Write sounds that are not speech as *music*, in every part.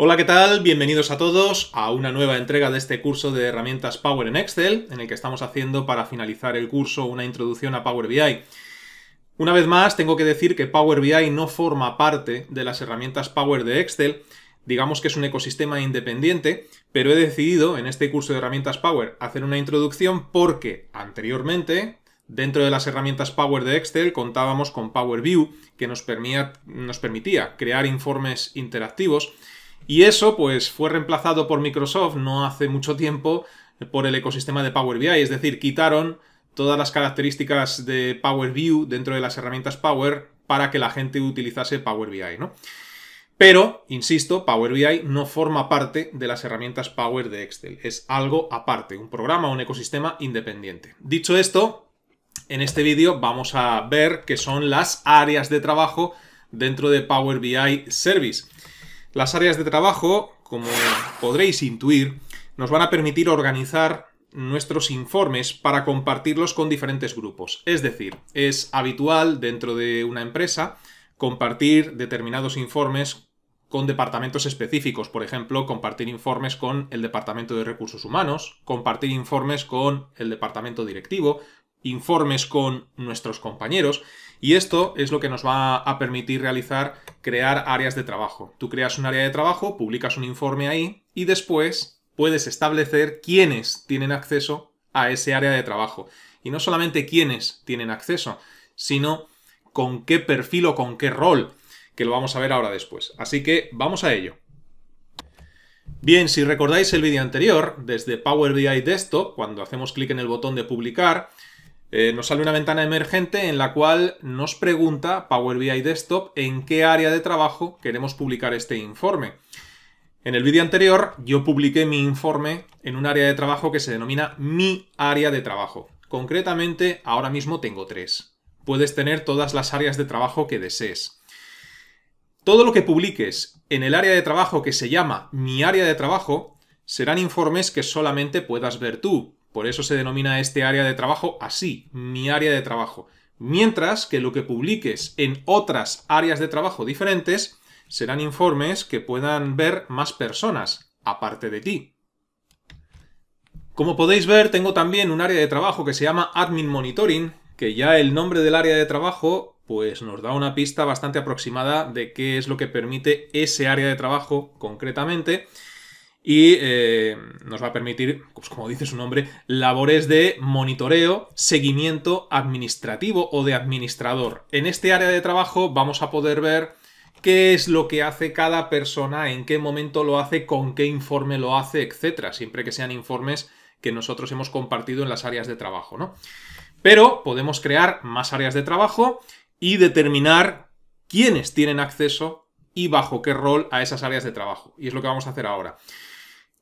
Hola, ¿qué tal? Bienvenidos a todos a una nueva entrega de este curso de herramientas Power en Excel, en el que estamos haciendo para finalizar el curso una introducción a Power BI. Una vez más, tengo que decir que Power BI no forma parte de las herramientas Power de Excel, digamos que es un ecosistema independiente, pero he decidido en este curso de herramientas Power hacer una introducción porque anteriormente, Dentro de las herramientas Power de Excel contábamos con Power View, que nos permitía, nos permitía crear informes interactivos y eso, pues, fue reemplazado por Microsoft no hace mucho tiempo eh, por el ecosistema de Power BI, es decir, quitaron todas las características de Power View dentro de las herramientas Power para que la gente utilizase Power BI, ¿no? Pero, insisto, Power BI no forma parte de las herramientas Power de Excel, es algo aparte, un programa, un ecosistema independiente. Dicho esto, en este vídeo vamos a ver qué son las áreas de trabajo dentro de Power BI Service. Las áreas de trabajo, como podréis intuir, nos van a permitir organizar nuestros informes para compartirlos con diferentes grupos. Es decir, es habitual dentro de una empresa compartir determinados informes con departamentos específicos, por ejemplo, compartir informes con el departamento de recursos humanos, compartir informes con el departamento directivo, informes con nuestros compañeros y esto es lo que nos va a permitir realizar crear áreas de trabajo. Tú creas un área de trabajo, publicas un informe ahí y después puedes establecer quiénes tienen acceso a ese área de trabajo. Y no solamente quiénes tienen acceso, sino con qué perfil o con qué rol, que lo vamos a ver ahora después. Así que vamos a ello. Bien, si recordáis el vídeo anterior, desde Power BI Desktop, cuando hacemos clic en el botón de publicar, eh, nos sale una ventana emergente en la cual nos pregunta Power BI Desktop en qué área de trabajo queremos publicar este informe. En el vídeo anterior yo publiqué mi informe en un área de trabajo que se denomina mi área de trabajo. Concretamente ahora mismo tengo tres. Puedes tener todas las áreas de trabajo que desees. Todo lo que publiques en el área de trabajo que se llama mi área de trabajo serán informes que solamente puedas ver tú, por eso se denomina este área de trabajo así, mi área de trabajo. Mientras que lo que publiques en otras áreas de trabajo diferentes serán informes que puedan ver más personas, aparte de ti. Como podéis ver, tengo también un área de trabajo que se llama Admin Monitoring, que ya el nombre del área de trabajo pues nos da una pista bastante aproximada de qué es lo que permite ese área de trabajo concretamente y eh, nos va a permitir, pues como dice su nombre, labores de monitoreo, seguimiento administrativo o de administrador. En este área de trabajo vamos a poder ver qué es lo que hace cada persona, en qué momento lo hace, con qué informe lo hace, etcétera, siempre que sean informes que nosotros hemos compartido en las áreas de trabajo, ¿no? Pero podemos crear más áreas de trabajo y determinar quiénes tienen acceso y bajo qué rol a esas áreas de trabajo. Y es lo que vamos a hacer ahora.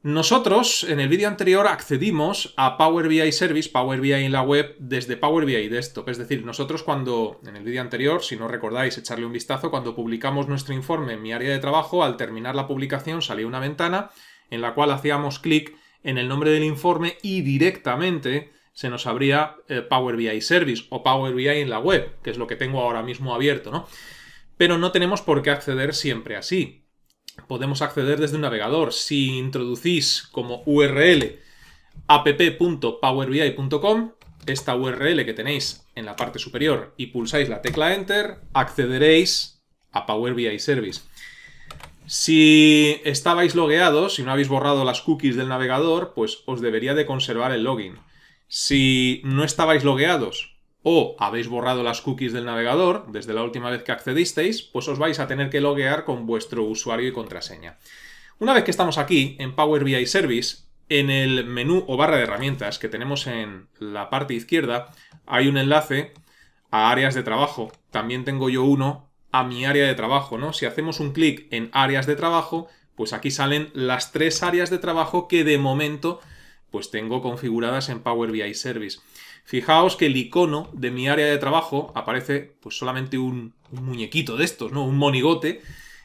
Nosotros, en el vídeo anterior, accedimos a Power BI Service, Power BI en la web, desde Power BI Desktop. Es decir, nosotros cuando, en el vídeo anterior, si no recordáis, echarle un vistazo, cuando publicamos nuestro informe en mi área de trabajo, al terminar la publicación salía una ventana en la cual hacíamos clic en el nombre del informe y directamente se nos abría eh, Power BI Service o Power BI en la web, que es lo que tengo ahora mismo abierto, ¿no? Pero no tenemos por qué acceder siempre así podemos acceder desde un navegador. Si introducís como URL app.powerbi.com, esta URL que tenéis en la parte superior y pulsáis la tecla Enter, accederéis a Power BI Service. Si estabais logueados, si no habéis borrado las cookies del navegador, pues os debería de conservar el login. Si no estabais logueados o habéis borrado las cookies del navegador desde la última vez que accedisteis, pues os vais a tener que loguear con vuestro usuario y contraseña. Una vez que estamos aquí en Power BI Service, en el menú o barra de herramientas que tenemos en la parte izquierda, hay un enlace a áreas de trabajo. También tengo yo uno a mi área de trabajo, ¿no? Si hacemos un clic en áreas de trabajo, pues aquí salen las tres áreas de trabajo que de momento pues tengo configuradas en Power BI Service. Fijaos que el icono de mi área de trabajo aparece pues solamente un, muñequito de estos, ¿no? Un monigote.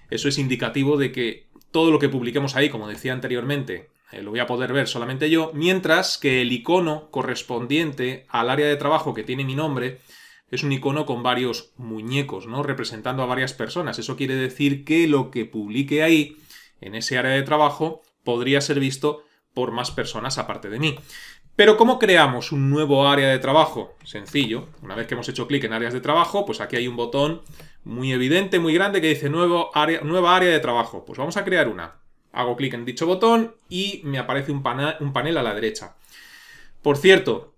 Eso es indicativo de que todo lo que publiquemos ahí, como decía anteriormente, eh, lo voy a poder ver solamente yo, mientras que el icono correspondiente al área de trabajo que tiene mi nombre es un icono con varios muñecos, ¿no? Representando a varias personas. Eso quiere decir que lo que publique ahí, en ese área de trabajo, podría ser visto por más personas aparte de mí. Pero ¿cómo creamos un nuevo área de trabajo? Sencillo, una vez que hemos hecho clic en áreas de trabajo, pues aquí hay un botón muy evidente, muy grande, que dice nuevo área, nueva área de trabajo. Pues vamos a crear una. Hago clic en dicho botón y me aparece un, un panel a la derecha. Por cierto,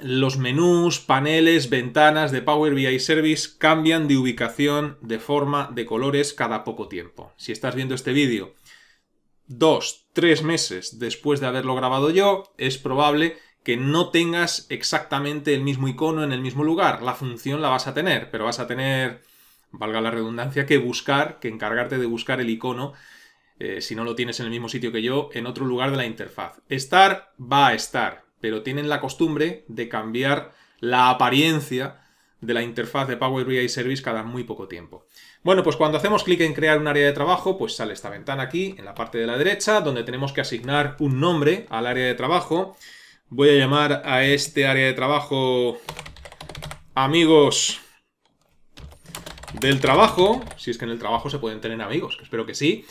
los menús, paneles, ventanas de Power BI Service cambian de ubicación, de forma, de colores cada poco tiempo. Si estás viendo este vídeo dos, tres meses después de haberlo grabado yo, es probable que no tengas exactamente el mismo icono en el mismo lugar. La función la vas a tener, pero vas a tener, valga la redundancia, que buscar, que encargarte de buscar el icono, eh, si no lo tienes en el mismo sitio que yo, en otro lugar de la interfaz. Estar va a estar, pero tienen la costumbre de cambiar la apariencia de la interfaz de Power BI Service cada muy poco tiempo. Bueno, pues cuando hacemos clic en crear un área de trabajo, pues sale esta ventana aquí, en la parte de la derecha, donde tenemos que asignar un nombre al área de trabajo. Voy a llamar a este área de trabajo amigos del trabajo, si es que en el trabajo se pueden tener amigos, que espero que sí.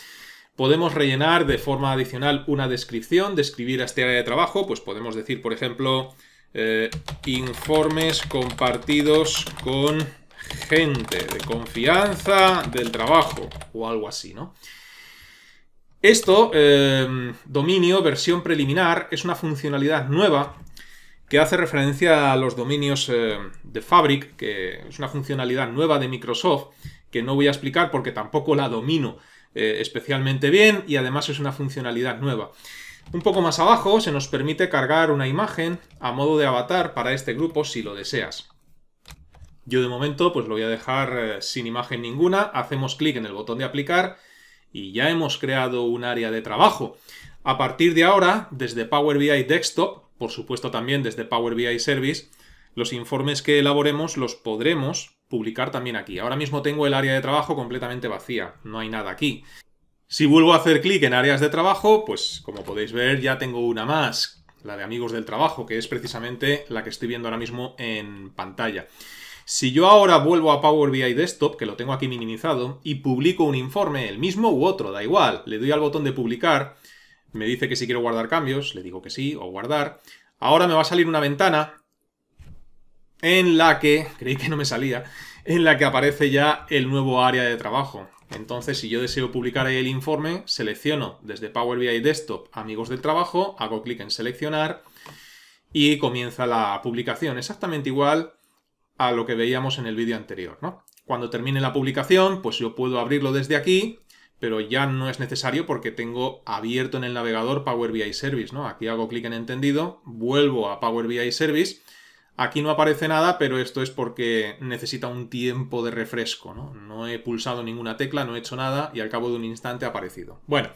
Podemos rellenar de forma adicional una descripción, describir a este área de trabajo, pues podemos decir, por ejemplo, eh, informes compartidos con gente de confianza del trabajo o algo así, ¿no? Esto, eh, dominio, versión preliminar, es una funcionalidad nueva que hace referencia a los dominios eh, de Fabric, que es una funcionalidad nueva de Microsoft, que no voy a explicar porque tampoco la domino especialmente bien y además es una funcionalidad nueva. Un poco más abajo se nos permite cargar una imagen a modo de avatar para este grupo si lo deseas. Yo de momento pues lo voy a dejar eh, sin imagen ninguna, hacemos clic en el botón de aplicar y ya hemos creado un área de trabajo. A partir de ahora, desde Power BI Desktop, por supuesto también desde Power BI Service, los informes que elaboremos los podremos publicar también aquí. Ahora mismo tengo el área de trabajo completamente vacía, no hay nada aquí. Si vuelvo a hacer clic en áreas de trabajo, pues como podéis ver ya tengo una más, la de amigos del trabajo, que es precisamente la que estoy viendo ahora mismo en pantalla. Si yo ahora vuelvo a Power BI Desktop, que lo tengo aquí minimizado, y publico un informe, el mismo u otro, da igual, le doy al botón de publicar, me dice que si quiero guardar cambios, le digo que sí, o guardar. Ahora me va a salir una ventana en la que, *laughs* creí que no me salía, en la que aparece ya el nuevo área de trabajo. Entonces, si yo deseo publicar el informe, selecciono desde Power BI Desktop Amigos del Trabajo, hago clic en Seleccionar y comienza la publicación. Exactamente igual a lo que veíamos en el vídeo anterior, Cuando termine la publicación, pues yo puedo abrirlo desde aquí, pero ya no es necesario porque tengo abierto en el navegador Power BI Service, Aquí hago clic en Entendido, vuelvo a Power BI Service Aquí no aparece nada, pero esto es porque necesita un tiempo de refresco, ¿no? he pulsado ninguna tecla, no he hecho nada y al cabo de un instante ha aparecido. Bueno,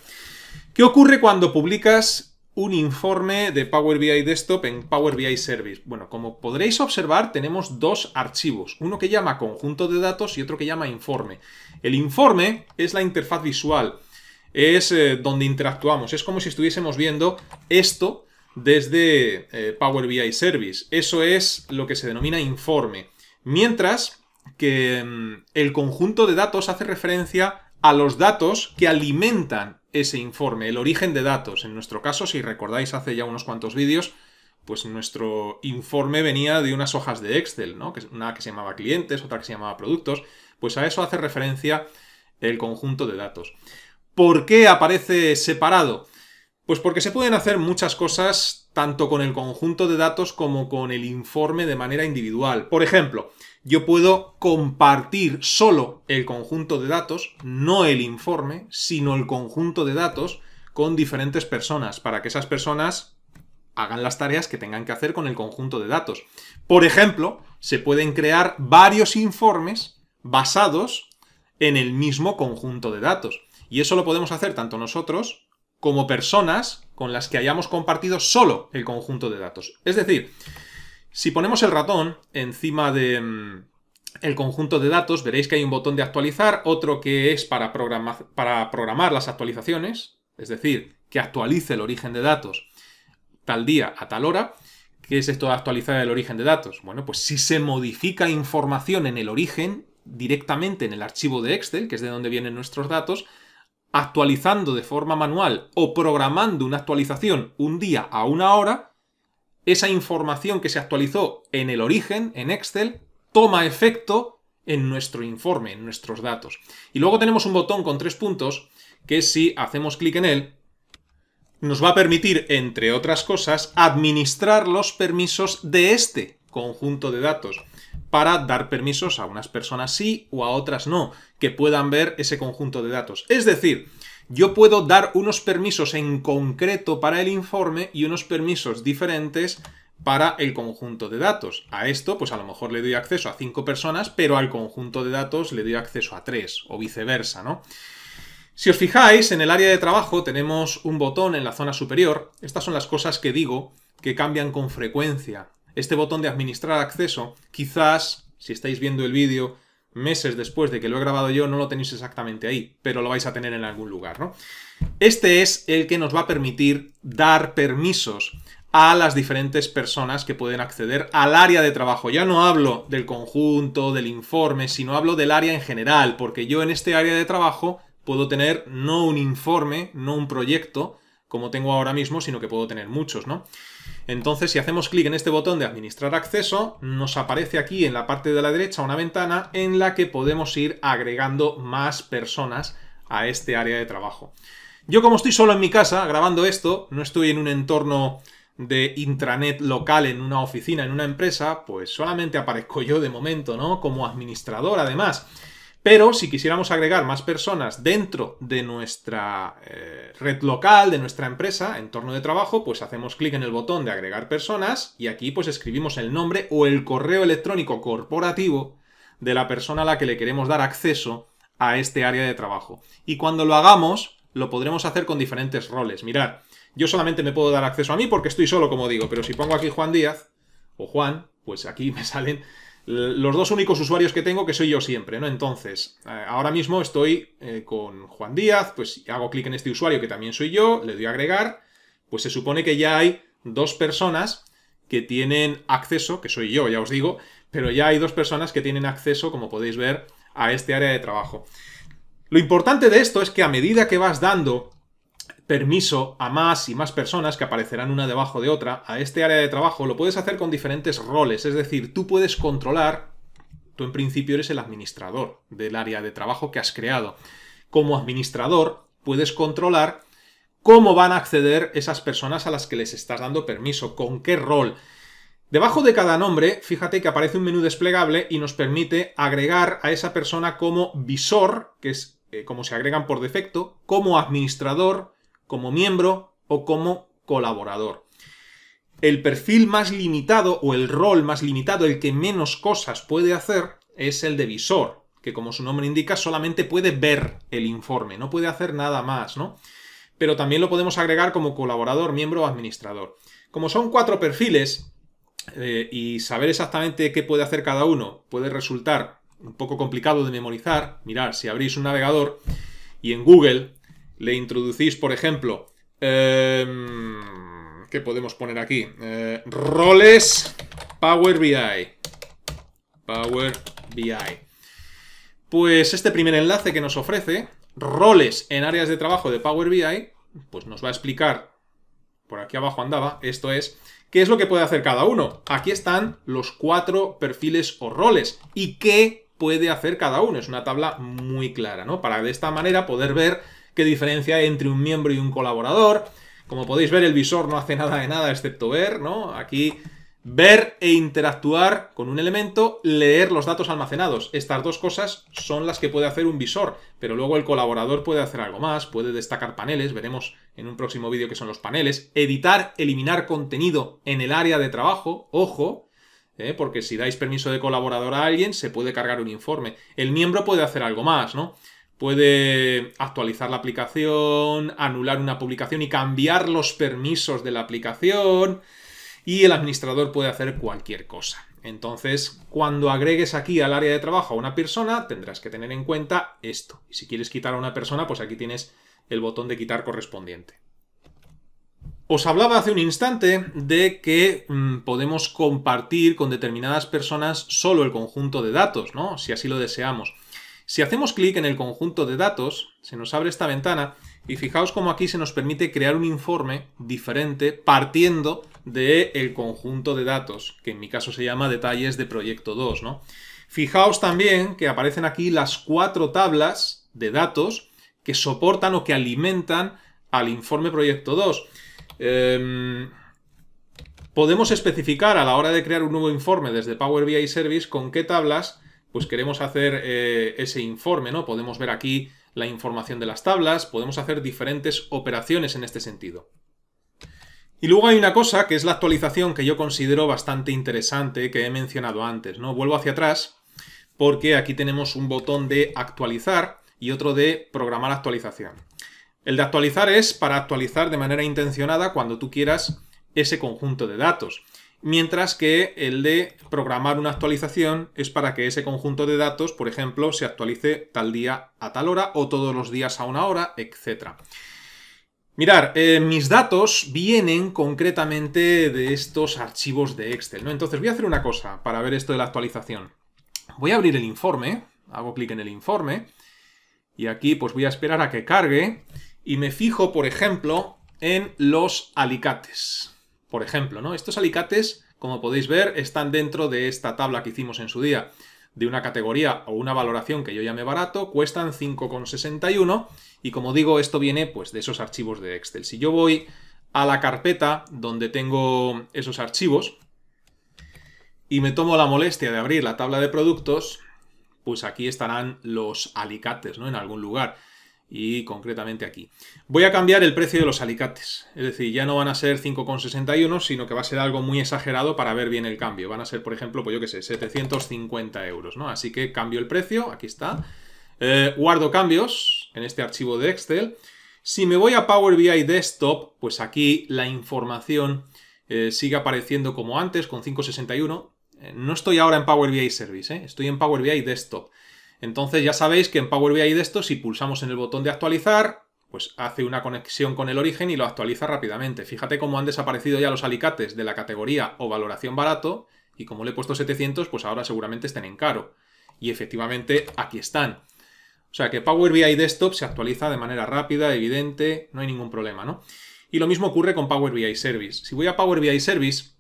¿qué ocurre cuando publicas un informe de Power BI Desktop en Power BI Service. Bueno, como podréis observar, tenemos dos archivos, uno que llama conjunto de datos y otro que llama informe. El informe es la interfaz visual, es eh, donde interactuamos, es como si estuviésemos viendo esto desde eh, Power BI Service. Eso es lo que se denomina informe. Mientras que mm, el conjunto de datos hace referencia a los datos que alimentan ese informe, el origen de datos. En nuestro caso, si recordáis hace ya unos cuantos vídeos, pues nuestro informe venía de unas hojas de Excel, ¿no? Una que se llamaba clientes, otra que se llamaba productos. Pues a eso hace referencia el conjunto de datos. ¿Por qué aparece separado? Pues porque se pueden hacer muchas cosas tanto con el conjunto de datos como con el informe de manera individual. Por ejemplo, yo puedo compartir solo el conjunto de datos, no el informe, sino el conjunto de datos con diferentes personas, para que esas personas hagan las tareas que tengan que hacer con el conjunto de datos. Por ejemplo, se pueden crear varios informes basados en el mismo conjunto de datos. Y eso lo podemos hacer tanto nosotros como personas con las que hayamos compartido solo el conjunto de datos. Es decir, si ponemos el ratón encima de... Mm, el conjunto de datos, veréis que hay un botón de actualizar, otro que es para, para programar las actualizaciones, es decir, que actualice el origen de datos tal día a tal hora. ¿Qué es esto de actualizar el origen de datos? Bueno, pues si se modifica información en el origen directamente en el archivo de Excel, que es de donde vienen nuestros datos, actualizando de forma manual o programando una actualización un día a una hora, esa información que se actualizó en el origen, en Excel, toma efecto en nuestro informe, en nuestros datos. Y luego tenemos un botón con tres puntos que si hacemos clic en él, nos va a permitir, entre otras cosas, administrar los permisos de este conjunto de datos para dar permisos a unas personas sí o a otras no, que puedan ver ese conjunto de datos. Es decir, yo puedo dar unos permisos en concreto para el informe y unos permisos diferentes para el conjunto de datos. A esto, pues a lo mejor le doy acceso a cinco personas, pero al conjunto de datos le doy acceso a tres, o viceversa, ¿no? Si os fijáis, en el área de trabajo tenemos un botón en la zona superior. Estas son las cosas que digo que cambian con frecuencia este botón de administrar acceso, quizás, si estáis viendo el vídeo, meses después de que lo he grabado yo, no lo tenéis exactamente ahí, pero lo vais a tener en algún lugar, ¿no? Este es el que nos va a permitir dar permisos a las diferentes personas que pueden acceder al área de trabajo. Ya no hablo del conjunto, del informe, sino hablo del área en general, porque yo en este área de trabajo puedo tener no un informe, no un proyecto, como tengo ahora mismo, sino que puedo tener muchos, ¿no? Entonces, si hacemos clic en este botón de administrar acceso, nos aparece aquí en la parte de la derecha una ventana en la que podemos ir agregando más personas a este área de trabajo. Yo como estoy solo en mi casa grabando esto, no estoy en un entorno de intranet local en una oficina, en una empresa, pues solamente aparezco yo de momento, ¿no? Como administrador, además. Pero si quisiéramos agregar más personas dentro de nuestra eh, red local, de nuestra empresa, entorno de trabajo, pues hacemos clic en el botón de agregar personas y aquí pues escribimos el nombre o el correo electrónico corporativo de la persona a la que le queremos dar acceso a este área de trabajo. Y cuando lo hagamos, lo podremos hacer con diferentes roles. Mirad, yo solamente me puedo dar acceso a mí porque estoy solo, como digo, pero si pongo aquí Juan Díaz o Juan, pues aquí *laughs* me salen los dos únicos usuarios que tengo que soy yo siempre, ¿no? Entonces, eh, ahora mismo estoy eh, con Juan Díaz, pues hago clic en este usuario que también soy yo, le doy a agregar, pues se supone que ya hay dos personas que tienen acceso, que soy yo, ya os digo, pero ya hay dos personas que tienen acceso, como podéis ver, a este área de trabajo. Lo importante de esto es que a medida que vas dando permiso a más y más personas que aparecerán una debajo de otra a este área de trabajo, lo puedes hacer con diferentes roles, es decir, tú puedes controlar, tú en principio eres el administrador del área de trabajo que has creado. Como administrador puedes controlar cómo van a acceder esas personas a las que les estás dando permiso, con qué rol. Debajo de cada nombre, fíjate que aparece un menú desplegable y nos permite agregar a esa persona como visor, que es eh, como se agregan por defecto, como administrador, como miembro o como colaborador. El perfil más limitado o el rol más limitado, el que menos cosas puede hacer, es el de visor, que como su nombre indica solamente puede ver el informe, no puede hacer nada más, ¿no? Pero también lo podemos agregar como colaborador, miembro o administrador. Como son cuatro perfiles eh, y saber exactamente qué puede hacer cada uno puede resultar un poco complicado de memorizar, Mirar, si abrís un navegador y en Google le introducís, por ejemplo, em, ¿qué podemos poner aquí? Eh, roles Power BI. Power BI. Pues este primer enlace que nos ofrece, roles en áreas de trabajo de Power BI, pues nos va a explicar, por aquí abajo andaba, esto es, qué es lo que puede hacer cada uno. Aquí están los cuatro perfiles o roles y qué puede hacer cada uno. Es una tabla muy clara, ¿no? Para de esta manera poder ver ¿Qué diferencia hay entre un miembro y un colaborador. Como podéis ver, el visor no hace nada de nada excepto ver, ¿no? Aquí ver e interactuar con un elemento, leer los datos almacenados. Estas dos cosas son las que puede hacer un visor, pero luego el colaborador puede hacer algo más, puede destacar paneles, veremos en un próximo vídeo qué son los paneles, editar, eliminar contenido en el área de trabajo, ojo, ¿eh? porque si dais permiso de colaborador a alguien, se puede cargar un informe. El miembro puede hacer algo más, ¿no? puede actualizar la aplicación, anular una publicación y cambiar los permisos de la aplicación y el administrador puede hacer cualquier cosa. Entonces, cuando agregues aquí al área de trabajo a una persona, tendrás que tener en cuenta esto. Y si quieres quitar a una persona, pues aquí tienes el botón de quitar correspondiente. Os hablaba hace un instante de que mm, podemos compartir con determinadas personas solo el conjunto de datos, ¿no? Si así lo deseamos. Si hacemos clic en el conjunto de datos, se nos abre esta ventana y fijaos cómo aquí se nos permite crear un informe diferente partiendo del el conjunto de datos, que en mi caso se llama detalles de proyecto 2. Fijaos también que aparecen aquí las cuatro tablas de datos que soportan o que alimentan al informe proyecto 2. Em, podemos especificar a la hora de crear un nuevo informe desde Power BI Service con qué tablas pues queremos hacer eh, ese informe, ¿no? Podemos ver aquí la información de las tablas, podemos hacer diferentes operaciones en este sentido. Y luego hay una cosa que es la actualización que yo considero bastante interesante que he mencionado antes, ¿no? Vuelvo hacia atrás porque aquí tenemos un botón de actualizar y otro de programar actualización. El de actualizar es para actualizar de manera intencionada cuando tú quieras ese conjunto de datos mientras que el de programar una actualización es para que ese conjunto de datos, por ejemplo, se actualice tal día a tal hora o todos los días a una hora, etc. Mirad, eh, mis datos vienen concretamente de estos archivos de Excel, Entonces voy a hacer una cosa para ver esto de la actualización. Voy a abrir el informe, hago clic en el informe, y aquí pues voy a esperar a que cargue, y me fijo, por ejemplo, en los alicates por ejemplo, Estos alicates, como podéis ver, están dentro de esta tabla que hicimos en su día de una categoría o una valoración que yo llame barato, cuestan 5,61 y como digo, esto viene pues de esos archivos de Excel. Si yo voy a la carpeta donde tengo esos archivos y me tomo la molestia de abrir la tabla de productos, pues aquí estarán los alicates, ¿no? En algún lugar y concretamente aquí. Voy a cambiar el precio de los alicates, es decir, ya no van a ser 5,61, sino que va a ser algo muy exagerado para ver bien el cambio. Van a ser, por ejemplo, pues yo que sé, 750 euros, ¿no? Así que cambio el precio, aquí está. Eh, guardo cambios en este archivo de Excel. Si me voy a Power BI Desktop, pues aquí la información eh, sigue apareciendo como antes, con 561. Eh, no estoy ahora en Power BI Service, estoy en Power BI Desktop. Entonces ya sabéis que en Power BI Desktop, si pulsamos en el botón de actualizar, pues hace una conexión con el origen y lo actualiza rápidamente. Fíjate cómo han desaparecido ya los alicates de la categoría o valoración barato y como le he puesto 700, pues ahora seguramente estén en caro. Y efectivamente aquí están. O sea que Power BI Desktop se actualiza de manera rápida, evidente, no hay ningún problema, ¿no? Y lo mismo ocurre con Power BI Service. Si voy a Power BI Service,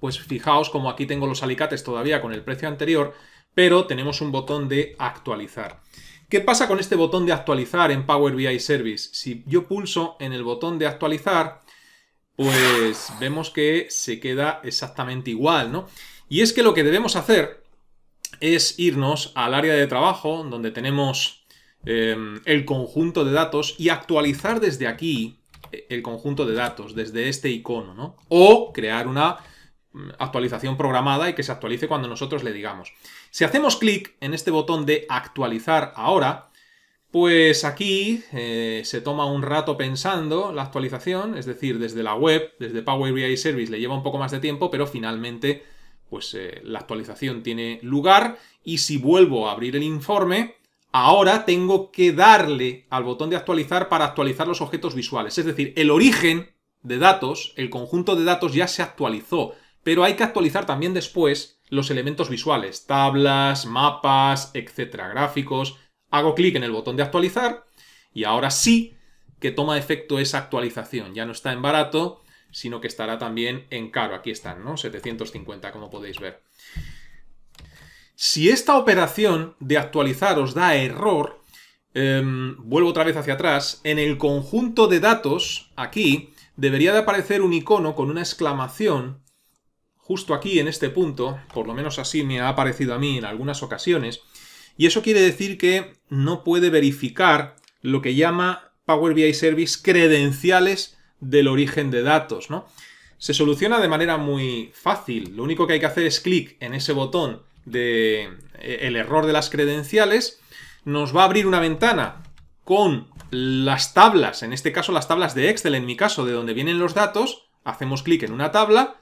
pues fijaos como aquí tengo los alicates todavía con el precio anterior pero tenemos un botón de actualizar. ¿Qué pasa con este botón de actualizar en Power BI Service? Si yo pulso en el botón de actualizar, pues vemos que se queda exactamente igual, ¿no? Y es que lo que debemos hacer es irnos al área de trabajo, donde tenemos em, el conjunto de datos, y actualizar desde aquí eh, el conjunto de datos, desde este icono, ¿no? O crear una mm, actualización programada y que se actualice cuando nosotros le digamos. Si hacemos clic en este botón de actualizar ahora, pues aquí eh, se toma un rato pensando la actualización, es decir, desde la web, desde Power BI Service le lleva un poco más de tiempo, pero finalmente pues eh, la actualización tiene lugar y si vuelvo a abrir el informe, ahora tengo que darle al botón de actualizar para actualizar los objetos visuales. Es decir, el origen de datos, el conjunto de datos ya se actualizó, pero hay que actualizar también después los elementos visuales, tablas, mapas, etcétera, gráficos. Hago clic en el botón de actualizar y ahora sí que toma efecto esa actualización. Ya no está en barato, sino que estará también en caro. Aquí están, ¿no? 750, como podéis ver. Si esta operación de actualizar os da error, em, vuelvo otra vez hacia atrás, en el conjunto de datos, aquí, debería de aparecer un icono con una exclamación justo aquí, en este punto, por lo menos así me ha parecido a mí en algunas ocasiones, y eso quiere decir que no puede verificar lo que llama Power BI Service credenciales del origen de datos, ¿no? Se soluciona de manera muy fácil. Lo único que hay que hacer es clic en ese botón de eh, el error de las credenciales. Nos va a abrir una ventana con las tablas, en este caso las tablas de Excel, en mi caso, de donde vienen los datos. Hacemos clic en una tabla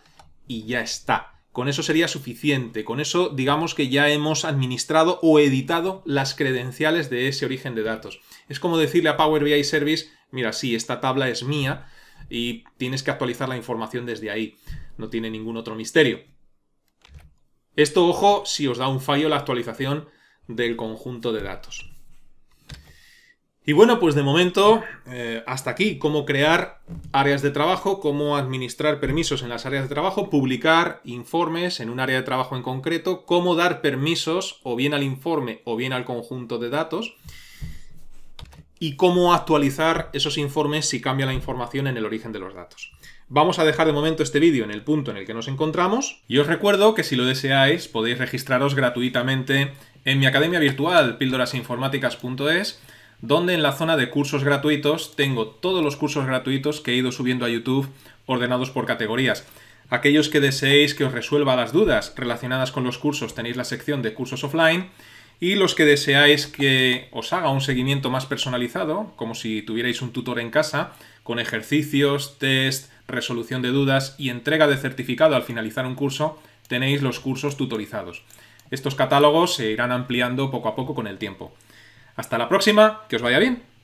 y ya está. Con eso sería suficiente, con eso digamos que ya hemos administrado o editado las credenciales de ese origen de datos. Es como decirle a Power BI Service, mira, sí, esta tabla es mía y tienes que actualizar la información desde ahí. No tiene ningún otro misterio. Esto, ojo, si os da un fallo la actualización del conjunto de datos. Y bueno, pues de momento, eh, hasta aquí, cómo crear áreas de trabajo, cómo administrar permisos en las áreas de trabajo, publicar informes en un área de trabajo en concreto, cómo dar permisos o bien al informe o bien al conjunto de datos y cómo actualizar esos informes si cambia la información en el origen de los datos. Vamos a dejar de momento este vídeo en el punto en el que nos encontramos y os recuerdo que si lo deseáis podéis registraros gratuitamente en mi academia virtual píldorasinformáticas.es donde en la zona de cursos gratuitos tengo todos los cursos gratuitos que he ido subiendo a YouTube ordenados por categorías. Aquellos que deseéis que os resuelva las dudas relacionadas con los cursos tenéis la sección de cursos offline y los que deseáis que os haga un seguimiento más personalizado, como si tuvierais un tutor en casa, con ejercicios, test, resolución de dudas y entrega de certificado al finalizar un curso, tenéis los cursos tutorizados. Estos catálogos se irán ampliando poco a poco con el tiempo. Hasta la próxima, que os vaya bien.